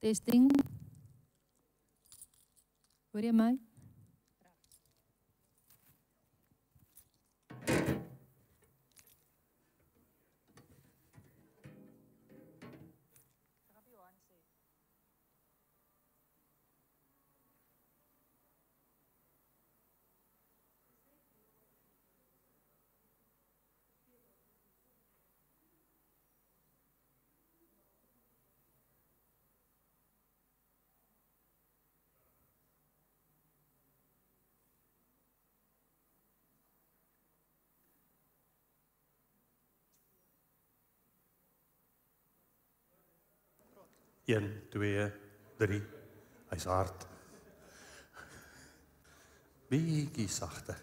Testem. Oremai. 1 2 3 hy's hard bietjie sagter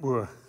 Boah.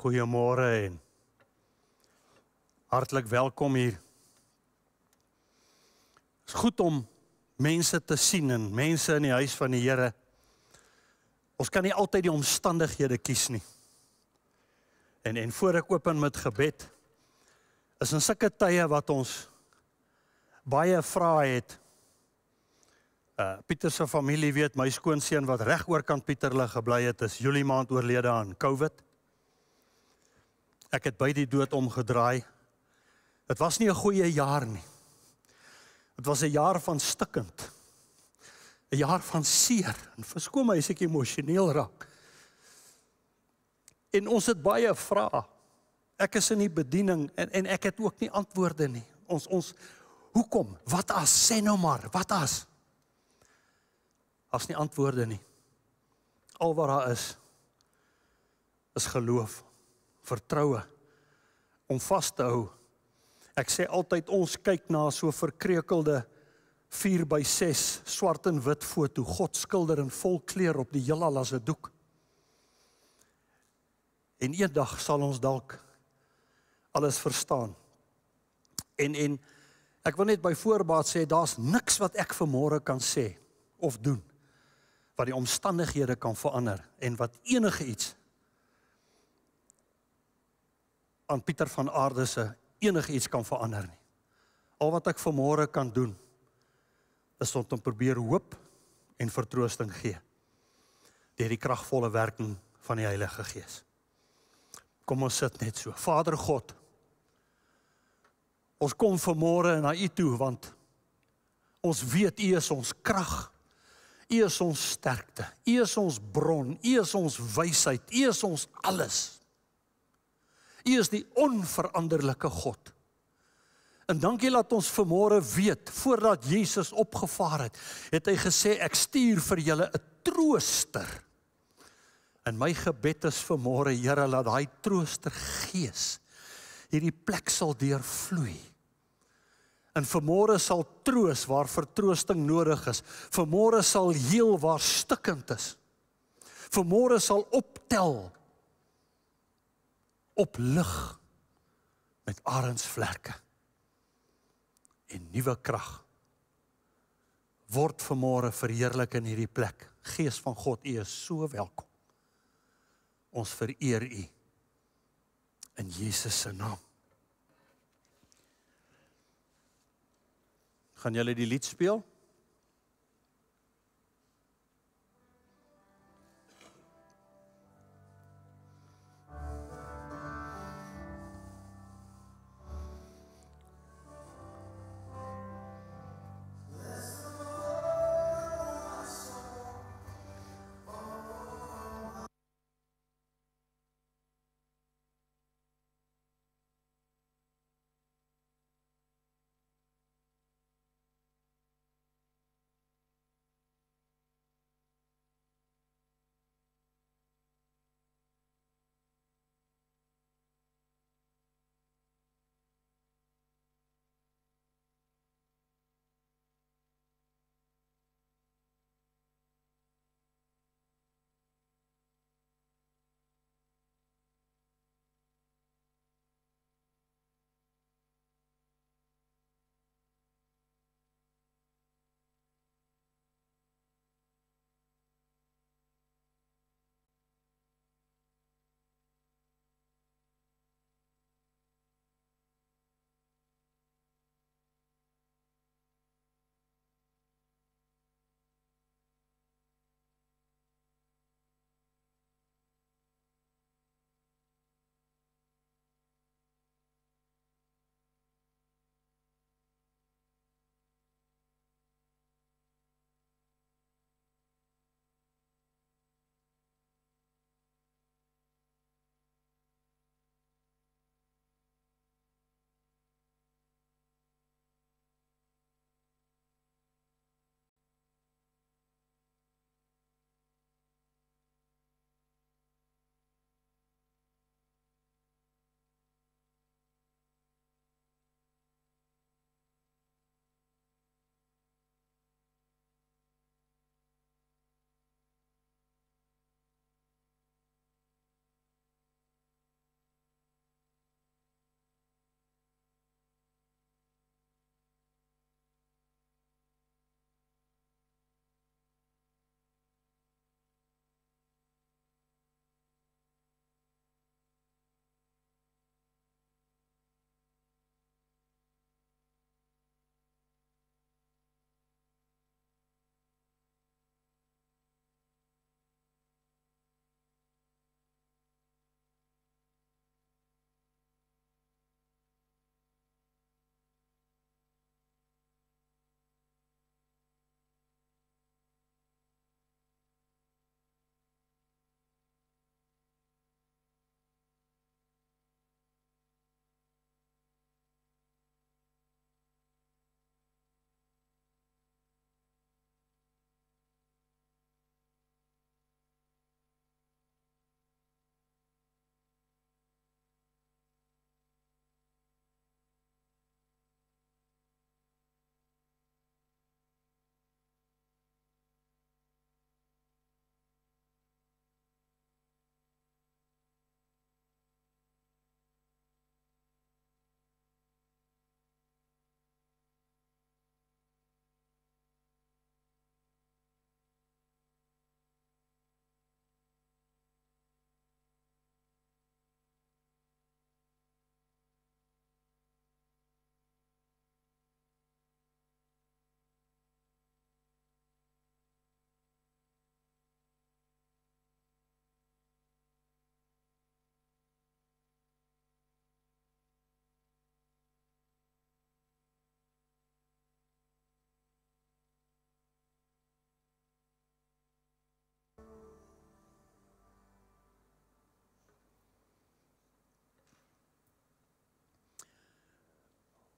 Goeiemôre en hartlik welkom hier. Dit is goed om mense te sien en mense in die huis van die Here. Ons kan nie altyd die omstandighede kies nie. En en voor ek open met gebed is in sulke tye wat ons baie vrae het. Uh, Pieter se familie weet my skoonseun wat regoor kant Pieter lê gebly het is Julie maand oorlede aan COVID. Ek het by die dood omgedraai. Dit was nie 'n goeie jaar nie. Dit was 'n jaar van stikkend. 'n Jaar van seer en verskoon my as ek emosioneel raak. En ons het baie vrae. Ek is in die bediening en en ek het ook nie antwoorde nie. Ons ons hoekom? Wat as sê nou maar? Wat as? As nie antwoorde nie. Al wat daar is is geloof vertroue om vas te hou. Ek sê altyd ons kyk na so verkreukelde 4x6 swart en wit foto, God skilder in vol kleur op die heelal as 'n doek. En eendag sal ons dalk alles verstaan. En en ek wil net by voorbaat sê daar's niks wat ek vanmôre kan sê of doen wat die omstandighede kan verander en wat enige iets aan Pieter van Aarde se enige iets kan verander nie. Al wat ek vanmôre kan doen is om te probeer hoop en vertroosting gee deur die kragvolle werking van die Heilige Gees. Kom ons sit net so. Vader God, ons kom vanmôre na U toe want ons weet U is ons krag. U is ons sterkte. U is ons bron. U is ons wysheid. U is ons alles. U is die onveranderlike God. En dankie dat ons vanmôre weet voordat Jesus opgevaar het, het hy gesê ek stuur vir julle 'n trooster. In my gebed is vanmôre Here laat daai trooster gees hierdie plek sal deurvloei. En vanmôre sal troos waar vertroosting nodig is, vanmôre sal heel waar stikkend is. Vanmôre sal optel oplig met arensvlerke en nuwe krag word vanmôre verheerlik in hierdie plek. Gees van God, U is so welkom. Ons vereer U in Jesus se naam. Gaan julle die lied speel?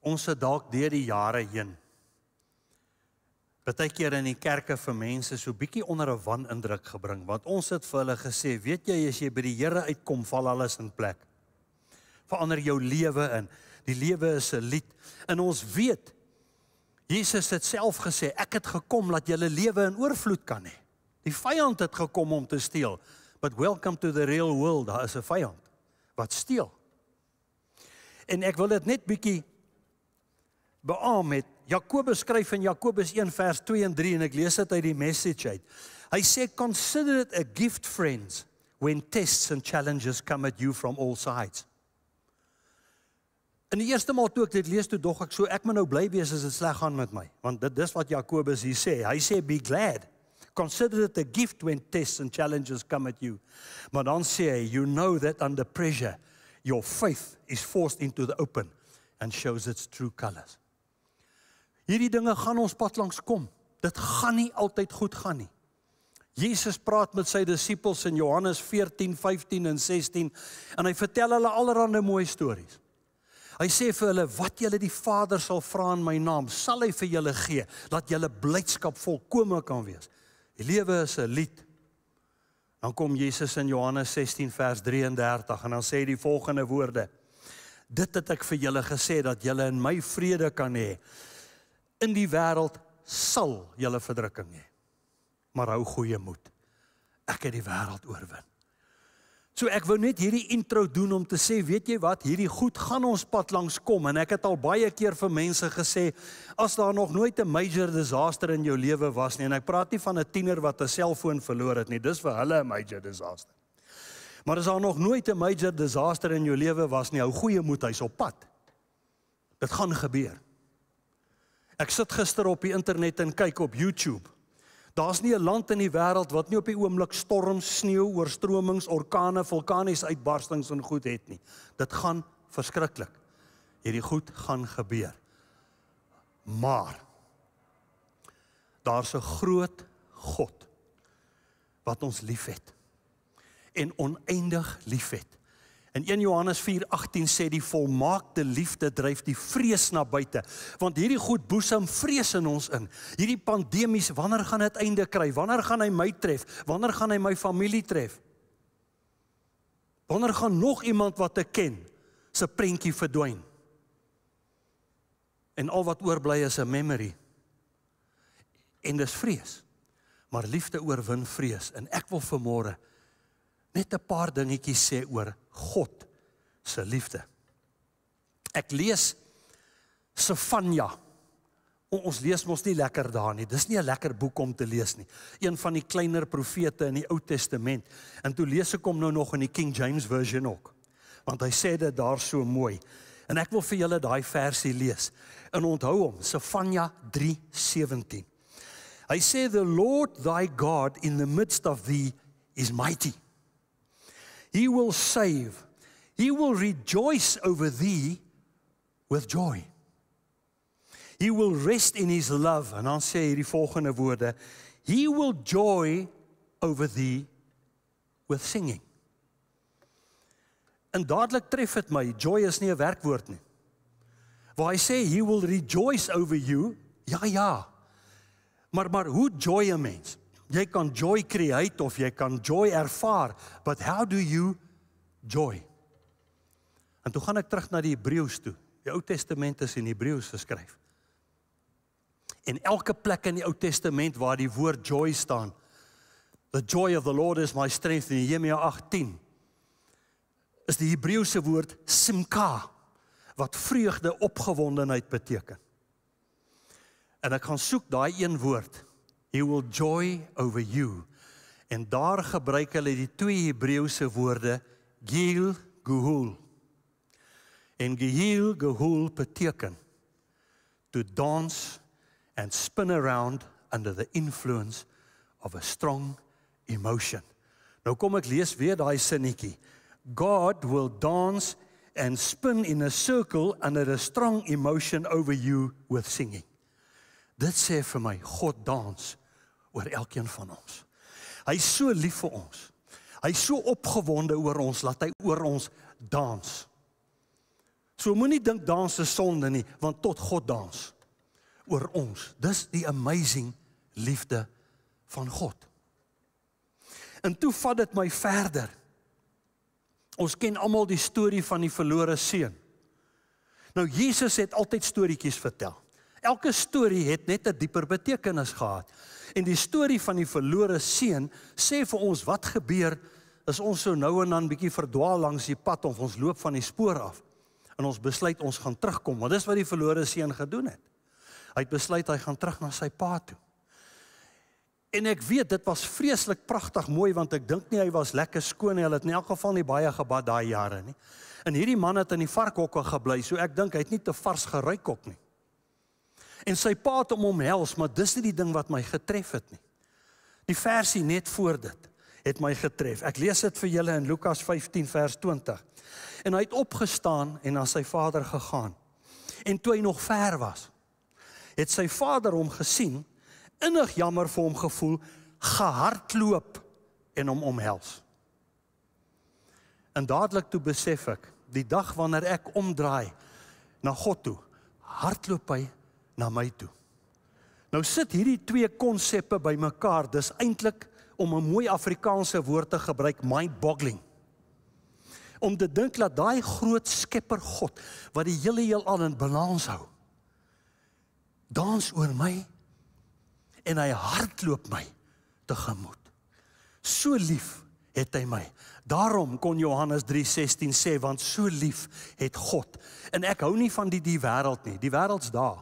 ons het dalk deur die jare heen baie keer in die kerke vir mense so bietjie onder 'n wanindruk gebring want ons het vir hulle gesê weet jy as jy by die Here uitkom val alles in plek verander jou lewe in die lewe is 'n lied en ons weet Jesus het self gesê ek het gekom dat julle lewe in oorvloed kan hê die vyand het gekom om te steel but welcome to the real world daar is 'n vyand wat steel en ek wil dit net bietjie beam het. Jakobus skryf in Jakobus 1 vers 2 en 3 en ek lees dit uit die message uit. Hy sê consider it a gift friends when tests and challenges come at you from all sides. In die eerste maal toe ek dit lees toe dog ek so ek moet nou bly wees as dit sleg gaan met my want dit dis wat Jakobus hier sê. Hy sê be glad. Consider it a gift when tests and challenges come at you. Maar dan sê hy you know that under pressure your faith is forced into the open and shows its true colors. Hierdie dinge gaan ons pad langs kom. Dit gaan nie altyd goed gaan nie. Jesus praat met sy disippels in Johannes 14, 15 en 16 en hy vertel hulle allerlei mooi stories. Hy sê vir hulle wat julle die Vader sal vra in my naam, sal hy vir julle gee dat julle blydskap volkome kan wees. Die lewe is 'n lied. Dan kom Jesus in Johannes 16 vers 33 en dan sê hy die volgende woorde: Dit het ek vir julle gesê dat julle in my vrede kan hê in die wêreld sal julle verdrukking hê. Maar hou goeie moed. Ek het die wêreld oorwin. So ek wou net hierdie intro doen om te sê, weet jy wat, hierdie goed gaan ons pad langs kom en ek het al baie keer vir mense gesê as daar nog nooit 'n major disaster in jou lewe was nie en ek praat nie van 'n tiener wat 'n selfoon verloor het nie, dis vir hulle 'n major disaster. Maar as daar nog nooit 'n major disaster in jou lewe was nie, hou goeie moed, hy's op pad. Dit gaan gebeur. Ek sit gister op die internet en kyk op YouTube. Daar's nie 'n land in die wêreld wat nie op die oomblik storms, sneeu, oorstromings, orkane, vulkaniese uitbarstings en goed het nie. Dit gaan verskriklik. Hierdie goed gaan gebeur. Maar daar's 'n groot God wat ons liefhet en oneindig liefhet. In 1 Johannes 4:18 sê die volmaakte liefde dryf die vrees na buite, want hierdie goed boesem vrees in ons in. Hierdie pandemies, wanneer gaan dit einde kry? Wanneer gaan hy my tref? Wanneer gaan hy my familie tref? Wanneer gaan nog iemand wat ek ken se prentjie verdwyn? En al wat oorbly is 'n memory. En dis vrees. Maar liefde oorwin vrees en ek wil vanmôre net 'n paar dingetjies sê oor God se liefde. Ek lees Sofanja. Ons lees mos nie lekker daar nie. Dis nie 'n lekker boek om te lees nie. Een van die kleiner profete in die Ou Testament. En toe lees ek hom nou nog in die King James version ook. Want hy sê dit daar so mooi. En ek wil vir julle daai versie lees. En onthou hom, Sofanja 3:17. I say the Lord thy God in the midst of thee is mighty. He will save. He will rejoice over thee with joy. He will rest in his love. En dan sê hierdie volgende woorde: He will joy over thee with singing. En dadelik tref dit my, joy is nie 'n werkwoord nie. Waar hy sê he will rejoice over you, ja ja. Maar maar hoe joy 'n mens? Jy kan joy create of jy kan joy ervaar, but how do you joy? En toe gaan ek terug na die Hebreëus toe. Die Ou Testament is in Hebreëus geskryf. En elke plek in die Ou Testament waar die woord joy staan, the joy of the Lord is my strength in Jeremia 18. Is die Hebreëse woord simcha wat vreugde opgewondenheid beteken. En ek gaan soek daai een woord he will joy over you. En daar gebruik hulle die twee Hebreëse woorde geel gehul. En geel gehul beteken to dance and spin around under the influence of a strong emotion. Nou kom ek lees weer daai sinnetjie. God will dance and spin in a circle under a strong emotion over you with singing. Dit sê vir my God dans oor elkeen van ons. Hy's so lief vir ons. Hy's so opgewonde oor ons dat hy oor ons dans. So moenie dink dans is sonde nie, want tot God dans oor ons. Dis die amazing liefde van God. En toe vat dit my verder. Ons ken almal die storie van die verlore seun. Nou Jesus het altyd storieetjies vertel. Elke storie het net 'n dieper betekenis gehad. En die storie van die verlore seun sê vir ons wat gebeur as ons so nou en dan bietjie verdwaal langs die pad of ons loop van die spoor af en ons besluit ons gaan terugkom. Want dis wat die verlore seun gedoen het. Hy het besluit hy gaan terug na sy pa toe. En ek weet dit was vreeslik pragtig mooi want ek dink nie hy was lekker skoon nie. Hulle het in elk geval nie baie gebad daai jare nie. En hierdie man het in die varkhokke gebly, so ek dink hy het nie te vars geruik ook nie en sy pa het hom omhels, maar dis nie die ding wat my getref het nie. Die versie net voor dit het my getref. Ek lees dit vir julle in Lukas 15 vers 20. En hy het opgestaan en na sy vader gegaan. En toe hy nog ver was, het sy vader hom gesien, innig jammer vir hom gevoel, gehardloop en hom omhels. En dadelik toe besef ek, die dag wanneer ek omdraai na God toe, hardloop hy na my toe. Nou sit hierdie twee konsepte bymekaar. Dis eintlik om 'n mooi Afrikaanse woord te gebruik, mind-boggling. Om te dink dat daai groot Skepper God wat die hele heelal in balans hou, dans oor my en hy hardloop my tegemoet. So lief het hy my. Daarom kon Johannes 3:16 sê want so lief het God. En ek hou nie van die die wêreld nie. Die wêreld's daai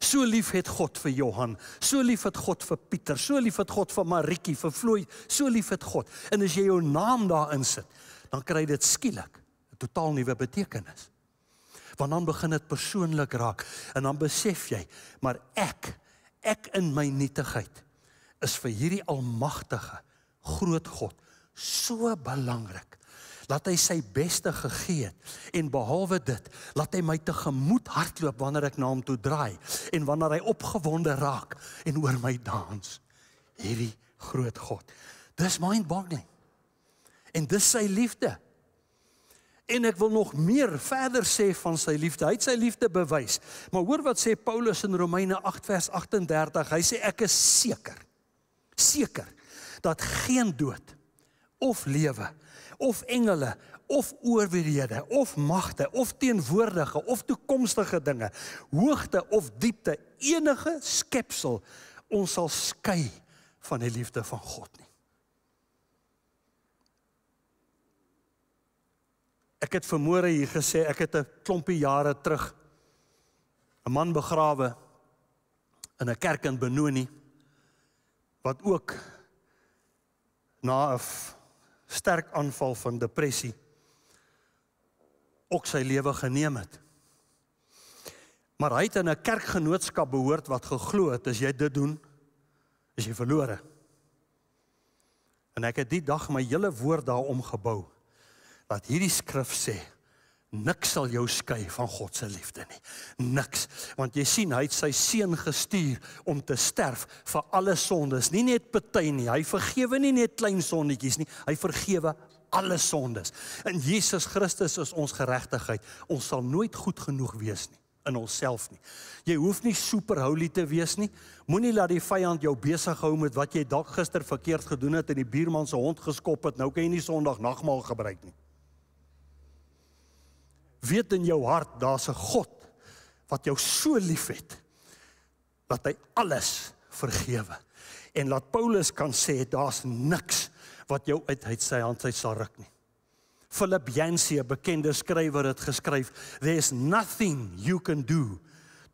So lief het God vir Johan, so lief het God vir Pieter, so lief het God vir Maritjie, vir Floy, so lief het God. En as jy jou naam daarin sit, dan kry dit skielik 'n totaal nuwe betekenis. Want dan begin dit persoonlik raak en dan besef jy, maar ek, ek in my nietigheid is vir hierdie almagtige groot God so belangrik laat hy sy beste gegee het en behalwe dit laat hy my tegemoet hardloop wanneer ek na hom toe draai en wanneer hy opgewonde raak en oor my dans hierdie groot God dis mind-boggling en dis sy liefde en ek wil nog meer verder sê van sy liefde hy het sy liefde bewys maar hoor wat sê Paulus in Romeine 8 vers 38 hy sê ek is seker seker dat geen dood of lewe of engele of owerhede of magte of teenwoordige of toekomstige dinge hoogte of diepte enige skepsel ons sal skei van die liefde van God nie Ek het vermoere hier gesê ek het 'n klompie jare terug 'n man begrawe in 'n kerk in Benoni wat ook na 'n sterk aanval van depressie ook sy lewe geneem het. Maar hy het in 'n kerkgenootskap behoort wat geglo het as jy dit doen, is jy verlore. En ek het die dag my hele woord daar omgebou wat hierdie skrif sê niks sal jou skei van God se liefde nie. Niks, want jy sien hy het sy seun gestuur om te sterf vir alle sondes, nie net party nie. Hy vergewe nie net klein sonnetjies nie, hy vergewe alle sondes. In Jesus Christus is ons geregtigheid. Ons sal nooit goed genoeg wees nie in onsself nie. Jy hoef nie super holy te wees nie. Moenie laat die vyand jou besig hou met wat jy dalk gister verkeerd gedoen het en die buurman se hond geskop het. Nou kan jy nie Sondag nagmaal gebruik nie weet in jou hart daar's 'n God wat jou so liefhet dat hy alles vergewe. En laat Paulus kan sê daar's niks wat jou uit uit sy hand uit sal ruk nie. Philip Yancey, 'n bekende skrywer het geskryf, there's nothing you can do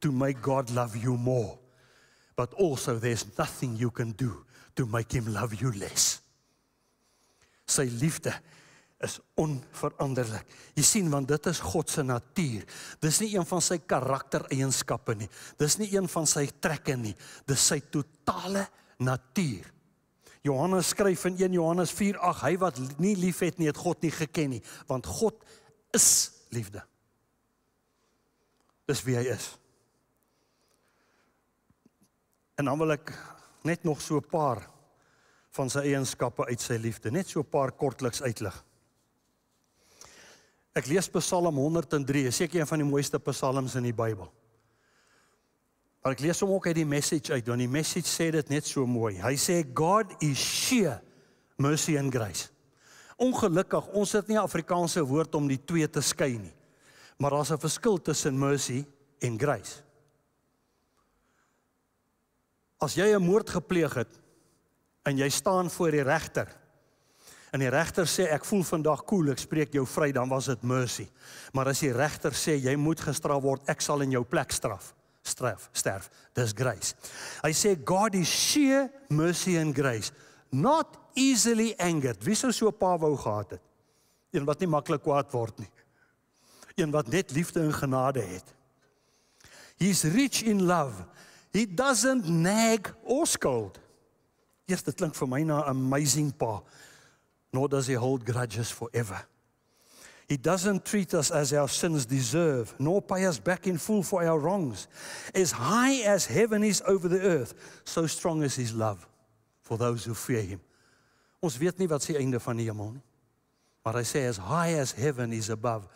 to make God love you more. But also there's nothing you can do to make him love you less. Sy liefde is onveranderlik. Jy sien want dit is God se natuur. Dis nie een van sy karaktereienskappe nie. Dis nie een van sy trekke nie. Dis sy totale natuur. Johannes skryf in 1 Johannes 4:8 hy wat nie liefhet nie het God nie geken nie want God is liefde. Dis wie hy is. En dan wil ek net nog so 'n paar van sy eienskappe uit sy liefde net so 'n paar kortliks uitlig. Ek lees Psalm 103, is seker een van die mooiste psalms in die Bybel. Maar ek lees hom ook uit die message uit, want die message sê dit net so mooi. Hy sê God is sheer mercy and grace. Ongelukkig, ons het nie Afrikaanse woord om die twee te skei nie. Maar daar's 'n verskil tussen mercy en grace. As jy 'n moord gepleeg het en jy staan voor die regter, En die regter sê ek voel vandag cool, ek spreek jou vry, dan was dit mercy. Maar as die regter sê jy moet gestraf word, ek sal in jou plek straf. Straf, sterf. Dis grace. Hy sê God is sheer mercy and grace, not easily angered. Wie sou so 'n pa wou gehad het? Een wat nie maklik kwaad word nie. Een wat net liefde en genade het. He's rich in love. He doesn't nag or scold. Eers dit klink vir my na amazing pa nor does he hold grudges forever. He doesn't treat us as our sins deserve, nor pay us back in full for our wrongs. As high as heaven is over the earth, so strong is his love for those who fear him. Ons weet nie wat se einde van die hemel nie. Maar hy sê as high as heaven is above,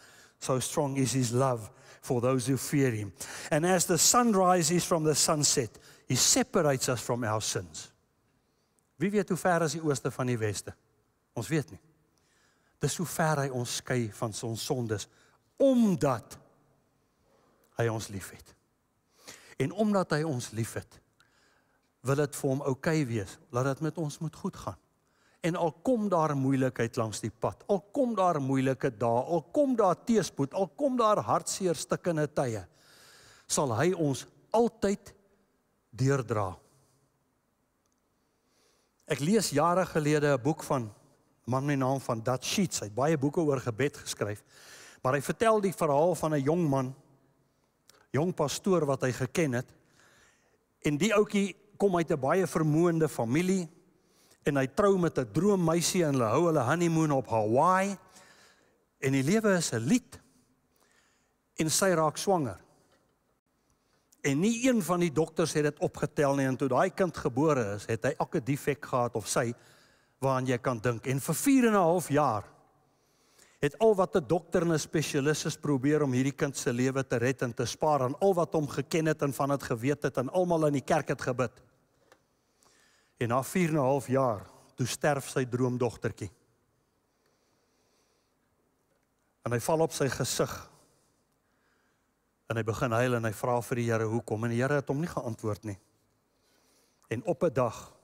so strong is his love for those who fear him. And as the sun rises from the sunset, he separates us from our sins. Wie weet hoe ver as die ooste van die weste? Ons weet nie. Dis hoe ver hy ons skei van ons sondes omdat hy ons liefhet. En omdat hy ons liefhet, wil dit vir hom oukei okay wees. Laat dit met ons moet goed gaan. En al kom daar moeilikheid langs die pad, al kom daar moeilike dae, al kom daar teëspoed, al kom daar hartseer stikkende tye, sal hy ons altyd deurdra. Ek lees jare gelede 'n boek van man met die naam van Dat Sheets. Hy het baie boeke oor gebed geskryf. Maar hy vertel die verhaal van 'n jong man, jong pastoor wat hy geken het. En die ouetjie kom uit 'n baie vermoënde familie en hy trou met 'n droommeisie en hulle hou hulle honeymoon op Hawaii. En die lewe is 'n lied. En sy raak swanger. En nie een van die dokters het dit opgetel nie en toe daai kind gebore is, het hy elke defek gehad of sy waaraan jy kan dink en vir 4 en 'n half jaar het al wat 'n dokter en 'n spesialis is probeer om hierdie kind se lewe te red en te spaar en al wat hom geken het en van dit geweet het en almal in die kerk het gebid. En na 4 en 'n half jaar toe sterf sy droomdogtertjie. En hy val op sy gesig. En hy begin huil en hy vra vir die Here hoekom en die Here het hom nie geantwoord nie. En op 'n dag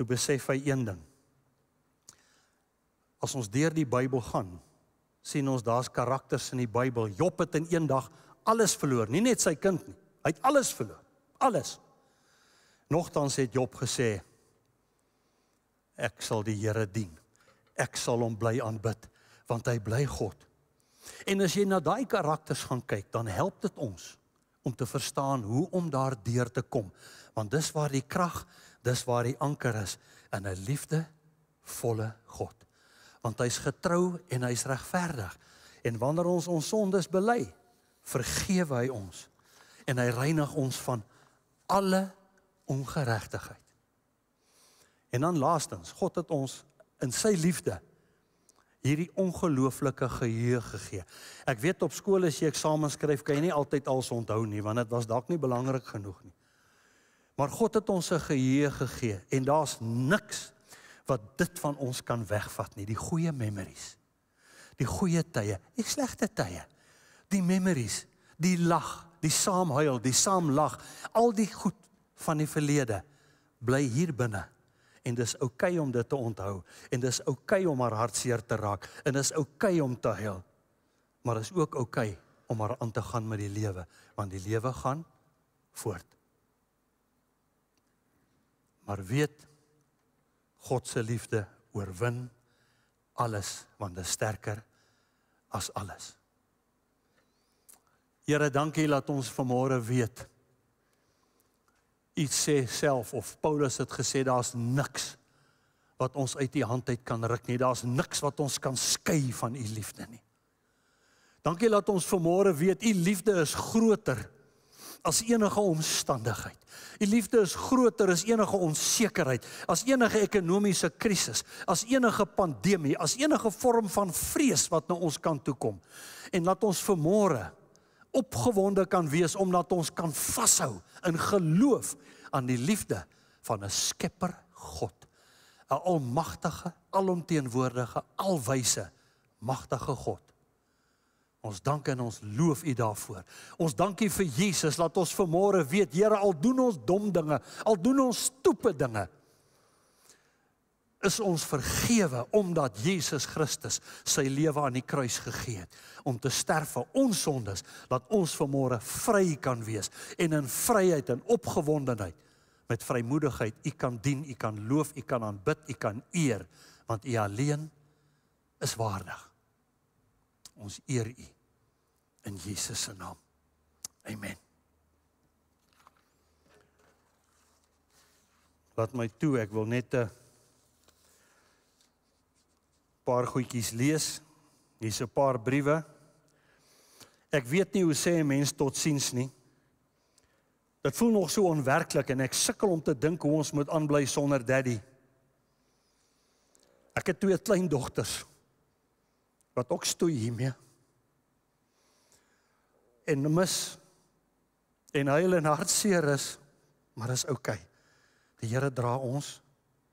toe besef hy een ding. As ons deur die Bybel gaan, sien ons daar's karakters in die Bybel. Job het in een dag alles verloor, nie net sy kind nie. Hy het alles verloor, alles. Nogtans het Job gesê: Ek sal die Here dien. Ek sal hom bly aanbid, want hy bly God. En as jy na daai karakters gaan kyk, dan help dit ons om te verstaan hoe om daardeur te kom, want dis waar die krag Dis waar die anker is in 'n liefdevolle God. Want hy's getrou en hy's regverdig. En wanneer ons ons sondes bely, vergewe hy ons en hy reinig ons van alle ongeregtigheid. En dan laastens, God het ons in sy liefde hierdie ongelooflike geheue gegee. Ek weet op skool as jy eksamens skryf, kan jy nie altyd alles onthou nie want dit was dalk nie belangrik genoeg nie. Maar God het ons 'n geheue gegee en daar's niks wat dit van ons kan wegvat nie, die goeie memories. Die goeie tye, die slegte tye. Die memories, die lag, die saamhuil, die saamlag, al die goed van die verlede bly hier binne. En dis oukei okay om dit te onthou en dis oukei okay om haar hartseer te raak en dis oukei okay om te huil. Maar dis ook oukei okay om haar aan te gaan met die lewe, want die lewe gaan voort. Maar weet God se liefde oorwin alles want dit is sterker as alles. Here, dankie dat ons vanmôre weet. U sê self of Paulus het gesê daar's niks wat ons uit u hand uit kan ruk nie. Daar's niks wat ons kan skei van u liefde nie. Dankie dat ons vanmôre weet u liefde is groter as enige omstandigheid. U liefde is groter as enige onsekerheid, as enige ekonomiese krisis, as enige pandemie, as enige vorm van vrees wat na ons kant toe kom. En laat ons vermore opgewonde kan wees omdat ons kan vashou in geloof aan die liefde van 'n Skepper God, 'n almagtige, alomteenwoordige, alwyse, magtige God. Ons dank en ons loof U daarvoor. Ons dankie vir Jesus. Laat ons vanmôre weet, Here, al doen ons dom dinge, al doen ons stoepe dinge, is ons vergewe omdat Jesus Christus sy lewe aan die kruis gegee het om te sterf vir ons sondes, dat ons vanmôre vry kan wees en in vryheid en opgewondenheid met vrymoedigheid U kan dien, U kan loof, U kan aanbid, U kan eer, want U alleen is waardig. Ons eer U in Jesus se naam. Amen. Laat my toe, ek wil net 'n paar goedjies lees. Hier's 'n paar briewe. Ek weet nie hoe sê 'n mens totsiens nie. Dit voel nog so onwerklik en ek sukkel om te dink hoe ons moet aanbly sonder daddy. Ek het twee kleindogters wat ook stoei hiermee. En mis en huil en hartseer is, maar is oukei. Okay. Die Here dra ons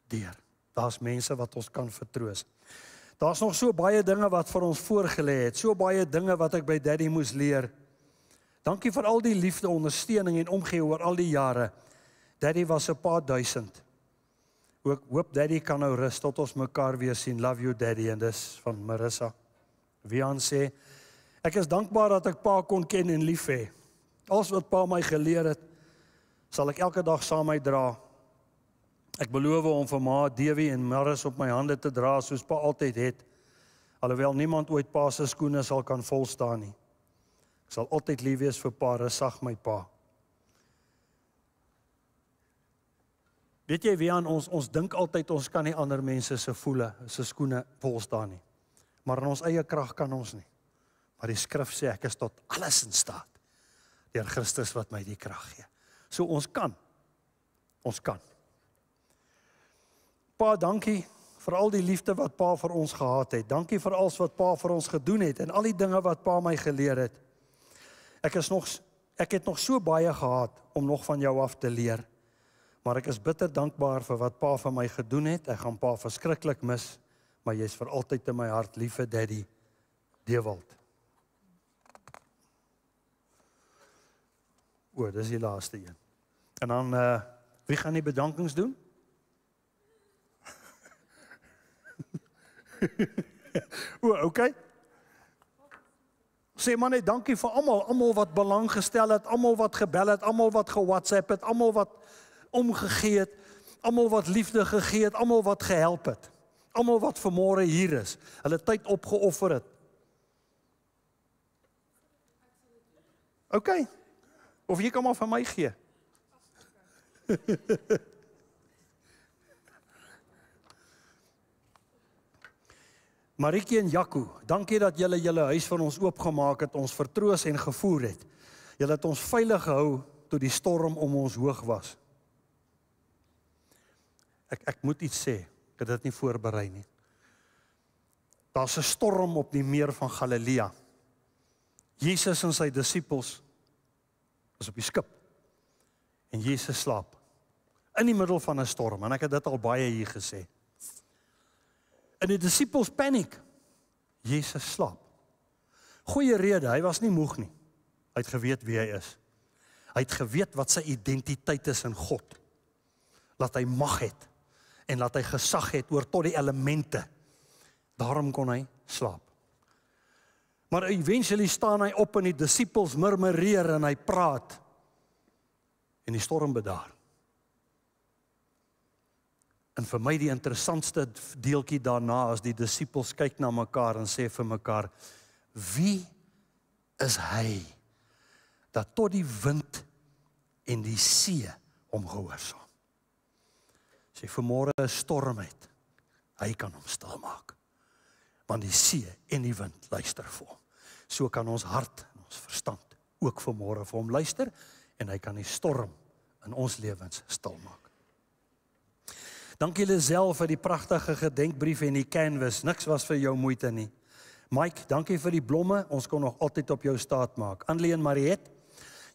deur. Daar's mense wat ons kan vertroos. Daar's nog so baie dinge wat vir ons voorgelê het, so baie dinge wat ek by Daddy moes leer. Dankie vir al die liefde, ondersteuning en omgee oor al die jare. Daddy was 'n paar duisend. Ook hoop Daddy kan nou rus tot ons mekaar weer sien. Love you Daddy en dis van Marissa. Wian sê: "Ek is dankbaar dat ek pa kon ken en lief hê. Alles wat pa my geleer het, sal ek elke dag saam met dra. Ek beloof om vir ma Dewi en Maris op my hande te dra soos pa altyd het, alhoewel niemand ooit pa se skoene sal kan vol staan nie. Ek sal altyd lief wees vir pa, rusag my pa." Weet jy Wian, ons ons dink altyd ons kan nie ander mense se voele, se skoene vol staan nie maar in ons eie krag kan ons nie. Maar die skrif sê ek is tot alles in staat deur Christus wat my die krag gee. So ons kan. Ons kan. Pa, dankie vir al die liefde wat Pa vir ons gehad het. Dankie vir alles wat Pa vir ons gedoen het en al die dinge wat Pa my geleer het. Ek is nog ek het nog so baie gehad om nog van jou af te leer. Maar ek is bitter dankbaar vir wat Pa vir my gedoen het. Ek gaan Pa verskriklik mis maar jy's vir altyd in my hart, liefe daddy Dewald. O, dis die laaste een. En dan eh uh, wie gaan die bedankings doen? o, okay. Sê maar net dankie vir almal, almal wat belang gestel het, almal wat gebel het, almal wat ge-WhatsApp het, almal wat omgegee het, almal wat liefde gegee het, almal wat gehelp het almal wat vanmôre hier is, hulle tyd opgeoffer het. OK. Of jy kan maar vir my gee. Marikie en Jaco, dankie dat julle julle huis vir ons oopgemaak het, ons vertroos en gevoer het. Julle het ons veilig gehou toe die storm om ons hoog was. Ek ek moet iets sê. Ek het dit nie voorberei nie. Daar's 'n storm op die meer van Galilea. Jesus en sy disippels is op die skip. En Jesus slaap in die middel van 'n storm en ek het dit al baie hier gesê. En die disippels paniek. Jesus slaap. Goeie rede, hy was nie moeg nie. Hy het geweet wie hy is. Hy het geweet wat sy identiteit is in God. Laat hy mag het en laat hy gesag het oor tot die elemente. Daarom kon hy slaap. Maar eventually staan hy op en die disippels murmureer en hy praat en die storm bedaar. En vir my die interessantste deeltjie daarna is die disippels kyk na mekaar en sê vir mekaar: "Wie is hy dat tot die wind en die see hom gehoorsaam?" As jy vermoere 'n storm het, hy kan hom stilmaak. Want die see en die wind luister vir hom. So kan ons hart en ons verstand ook vermoere vir hom luister en hy kan die storm in ons lewens stilmaak. Dankie julle self vir die pragtige gedenkbrief en die canvas. Niks was vir jou moeite nie. Mike, dankie vir die blomme. Ons kon nog altyd op jou staat maak. Anleen Mariet,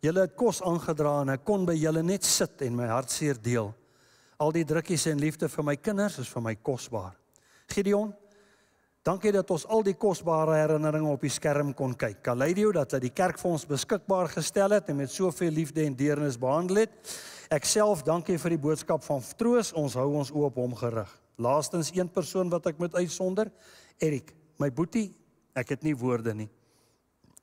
julle het kos aangedra en ek kon by julle net sit en my hart seer deel. Al die drukkies en liefde vir my kinders is vir my kosbaar. Gideon, dankie dat ons al die kosbare herinneringe op die skerm kon kyk. Kaleidio dat hy die kerk vir ons beskikbaar gestel het en met soveel liefde en deernis behandel het. Ek self dankie vir die boodskap van troos. Ons hou ons oop hom gerig. Laastens een persoon wat ek met uitsonder, Erik, my boetie, ek het nie woorde nie.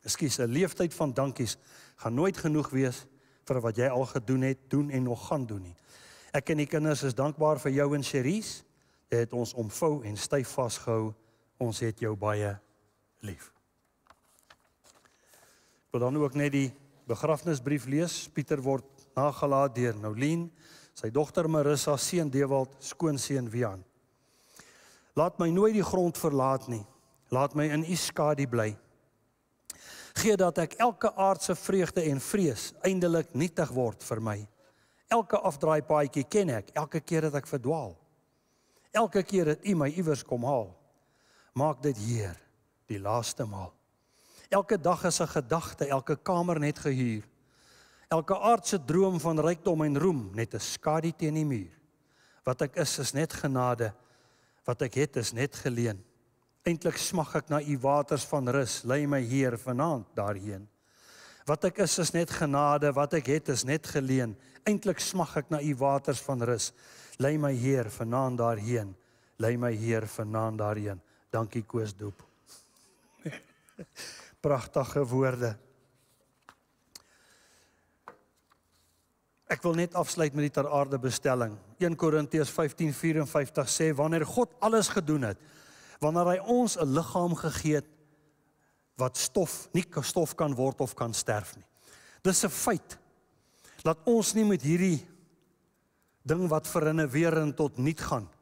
Ekskuus, 'n leeftyd van dankies gaan nooit genoeg wees vir wat jy al gedoen het, doen en nog gaan doen nie. Ek en die kinders is dankbaar vir jou en Cherise. Jy het ons omvou en styf vasgehou. Ons het jou baie lief. Ek wil dan ook net die begrafnisbrief lees. Pieter word nagelaat deur Noulien, sy dogter Marissa, seun Dewald, skoonseun Wian. Laat my nooit die grond verlaat nie. Laat my in u skadu bly. Gegee dat ek elke aardse vreugde en vrees eindelik nietig word vir my. Elke afdraaipaadjie ken ek, elke keer dat ek verdwaal. Elke keer dat U my iewers kom haal, maak dit Heer die laaste maal. Elke dag is 'n gedagte, elke kamer net gehuur. Elke aardse droom van rykdom en roem net 'n skadu teen die muur. Wat ek is is net genade. Wat ek het is net geleen. Eintlik smag ek na u waters van rus. Lei my Heer vanaand daarheen. Wat ek is is net genade, wat ek het is net geleen. Eintlik smag ek na u waters van rus. Lei my Heer vanaand daarheen. Lei my Heer vanaand daarheen. Dankie Koos Doep. Pragtige woorde. Ek wil net afsluit met die ter aarde bestelling. 1 Korintiërs 15:54 sê wanneer God alles gedoen het, wanneer hy ons 'n liggaam gegee het, wat stof nie stof kan word of kan sterf nie. Dis 'n feit dat ons nie met hierdie ding wat verinnewering tot nuut gaan nie